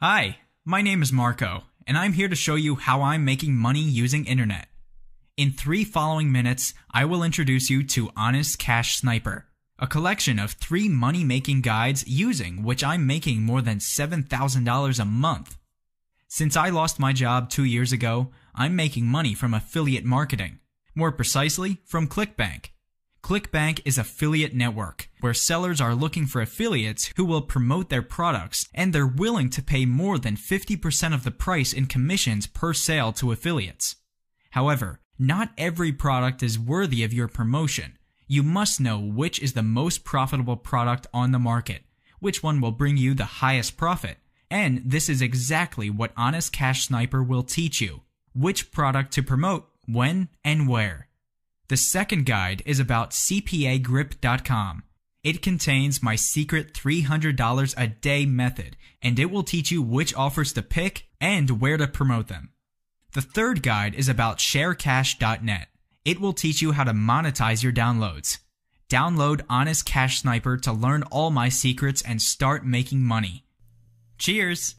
Hi, my name is Marco, and I'm here to show you how I'm making money using internet. In three following minutes, I will introduce you to Honest Cash Sniper, a collection of three money-making guides using which I'm making more than $7,000 a month. Since I lost my job two years ago, I'm making money from affiliate marketing, more precisely, from ClickBank. ClickBank is affiliate network, where sellers are looking for affiliates who will promote their products and they're willing to pay more than 50% of the price in commissions per sale to affiliates. However, not every product is worthy of your promotion. You must know which is the most profitable product on the market, which one will bring you the highest profit. And this is exactly what Honest Cash Sniper will teach you which product to promote, when, and where. The second guide is about CPAgrip.com. It contains my secret $300 a day method, and it will teach you which offers to pick and where to promote them. The third guide is about sharecash.net. It will teach you how to monetize your downloads. Download Honest Cash Sniper to learn all my secrets and start making money. Cheers!